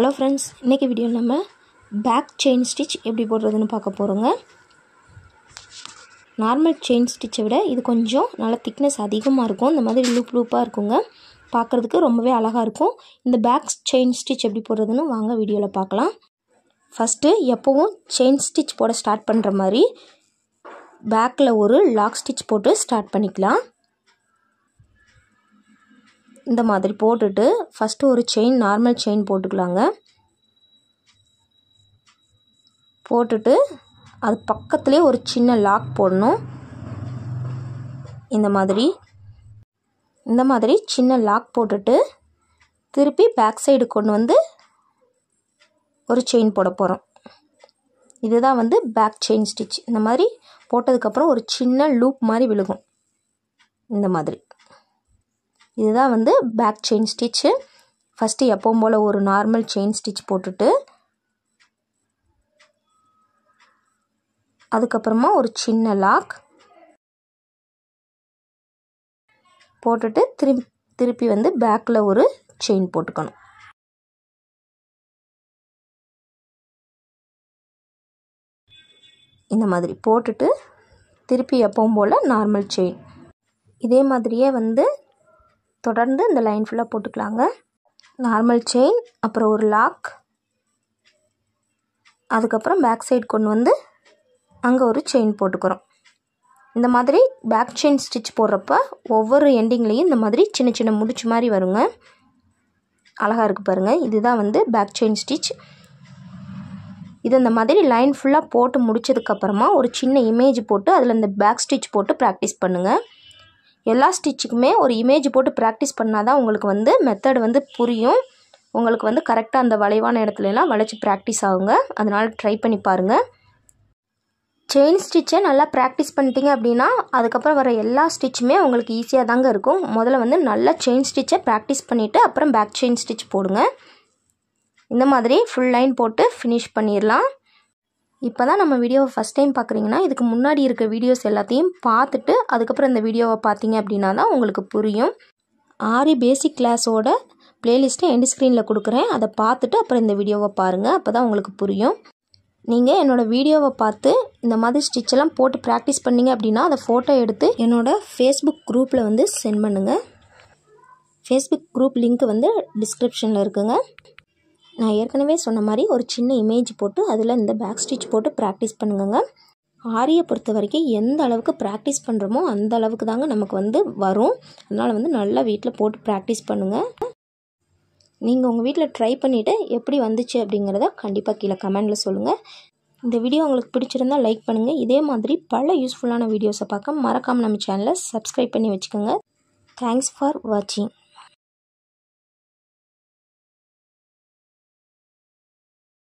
hello friends இன்றைக்கி video நம்ம back chain stitch எப்படி போடுறதுன்னு பார்க்க போகிறோங்க நார்மல் செயின் ஸ்டிச்சை விட இது கொஞ்சம் நல்லா திக்னஸ் அதிகமாக இருக்கும் இந்த மாதிரி லூப் லூப்பாக இருக்குங்க பார்க்குறதுக்கு ரொம்பவே அழகாக இருக்கும் இந்த பேக் செயின் ஸ்டிச் எப்படி போடுறதுன்னு வாங்க வீடியோவில் பார்க்கலாம் ஃபஸ்ட்டு எப்போவும் செயின் ஸ்டிச் போட ஸ்டார்ட் பண்ணுற மாதிரி பேக்கில் ஒரு லாக் ஸ்டிச் போட்டு ஸ்டார்ட் பண்ணிக்கலாம் இந்த மாதிரி போட்டுட்டு ஃபஸ்ட்டு ஒரு செயின் நார்மல் செயின் போட்டுக்கலாங்க போட்டுட்டு அது பக்கத்துலேயே ஒரு சின்ன லாக் போடணும் இந்த மாதிரி இந்த மாதிரி சின்ன லாக் போட்டுட்டு திருப்பி பேக் சைடு கொண்டு வந்து ஒரு செயின் போட போகிறோம் இதுதான் வந்து பேக் செயின் ஸ்டிச் இந்த மாதிரி போட்டதுக்கப்புறம் ஒரு சின்ன லூப் மாதிரி விழுகும் இந்த மாதிரி இதுதான் வந்து பேக் செயின் ஸ்டிச்சு ஃபஸ்ட்டு எப்பவும் போல் ஒரு நார்மல் செயின் ஸ்டிச் போட்டுட்டு அதுக்கப்புறமா ஒரு சின்ன லாக் போட்டுட்டு திரும்பி திருப்பி வந்து பேக்கில் ஒரு செயின் போட்டுக்கணும் இந்த மாதிரி போட்டுட்டு திருப்பி எப்பவும் போல் நார்மல் செயின் இதே மாதிரியே வந்து தொடர்ந்து இந்த லைன் ஃபுல்லாக போட்டுக்கலாங்க நார்மல் செயின் அப்புறம் ஒரு லாக் அதுக்கப்புறம் பேக் சைடு கொண்டு வந்து அங்கே ஒரு செயின் போட்டுக்கிறோம் இந்த மாதிரி பேக் செயின் ஸ்டிச் போடுறப்ப ஒவ்வொரு எண்டிங்லேயும் இந்த மாதிரி சின்ன சின்ன முடிச்சு மாதிரி வருங்க அழகாக இருக்குது பாருங்கள் இதுதான் வந்து பேக் செயின் ஸ்டிச் இது இந்த மாதிரி லைன் ஃபுல்லாக போட்டு முடிச்சதுக்கப்புறமா ஒரு சின்ன இமேஜ் போட்டு அதில் இந்த பேக் ஸ்டிச் போட்டு ப்ராக்டிஸ் பண்ணுங்கள் எல்லா ஸ்டிச்சுக்குமே ஒரு இமேஜ் போட்டு ப்ராக்டிஸ் பண்ணால் தான் உங்களுக்கு வந்து மெத்தட் வந்து புரியும் உங்களுக்கு வந்து கரெக்டாக அந்த வளைவான இடத்துலலாம் வளைச்சி ப்ராக்டிஸ் ஆகுங்க அதனால் ட்ரை பண்ணி பாருங்கள் செயின் ஸ்டிச்சை நல்லா ப்ராக்டிஸ் பண்ணிட்டீங்க அப்படின்னா அதுக்கப்புறம் வர எல்லா ஸ்டிச்சுமே உங்களுக்கு ஈஸியாக தாங்க இருக்கும் முதல்ல வந்து நல்லா செயின் ஸ்டிச்சை ப்ராக்டிஸ் பண்ணிவிட்டு அப்புறம் பேக் செயின் ஸ்டிச் போடுங்க இந்த மாதிரி ஃபுல் லைன் போட்டு ஃபினிஷ் பண்ணிடலாம் இப்போ தான் நம்ம வீடியோவை ஃபஸ்ட் டைம் பார்க்குறீங்கன்னா இதுக்கு முன்னாடி இருக்க வீடியோஸ் எல்லாத்தையும் பார்த்துட்டு அதுக்கப்புறம் இந்த வீடியோவை பார்த்தீங்க அப்படின்னா தான் உங்களுக்கு புரியும் ஆரி பேசிக் கிளாஸோட பிளேலிஸ்ட்டை எண்டு ஸ்க்ரீனில் கொடுக்குறேன் அதை பார்த்துட்டு அப்புறம் இந்த வீடியோவை பாருங்கள் அப்போ தான் உங்களுக்கு புரியும் நீங்கள் என்னோடய வீடியோவை பார்த்து இந்த மாதிரி ஸ்டிச்செல்லாம் போட்டு ப்ராக்டிஸ் பண்ணிங்க அப்படின்னா அதை ஃபோட்டோ எடுத்து என்னோடய ஃபேஸ்புக் குரூப்பில் வந்து சென்ட் பண்ணுங்கள் ஃபேஸ்புக் குரூப் லிங்க் வந்து டிஸ்கிரிப்ஷனில் இருக்குங்க நான் ஏற்கனவே சொன்ன மாதிரி ஒரு சின்ன இமேஜ் போட்டு அதில் இந்த பேக் ஸ்டிச் போட்டு ப்ராக்டிஸ் பண்ணுங்கங்க ஆரியை பொறுத்த வரைக்கும் எந்த அளவுக்கு ப்ராக்டிஸ் பண்ணுறோமோ அந்த அளவுக்கு தாங்க நமக்கு வந்து வரும் அதனால் வந்து நல்லா வீட்டில் போட்டு ப்ராக்டிஸ் பண்ணுங்கள் நீங்கள் உங்கள் வீட்டில் ட்ரை பண்ணிவிட்டு எப்படி வந்துச்சு அப்படிங்கிறத கண்டிப்பாக கீழே கமெண்டில் சொல்லுங்கள் இந்த வீடியோ உங்களுக்கு பிடிச்சிருந்தால் லைக் பண்ணுங்கள் இதே மாதிரி பல யூஸ்ஃபுல்லான வீடியோஸை பார்க்க மறக்காமல் நம்ம சேனலை சப்ஸ்கிரைப் பண்ணி வச்சுக்கோங்க தேங்க்ஸ் ஃபார் வாட்சிங்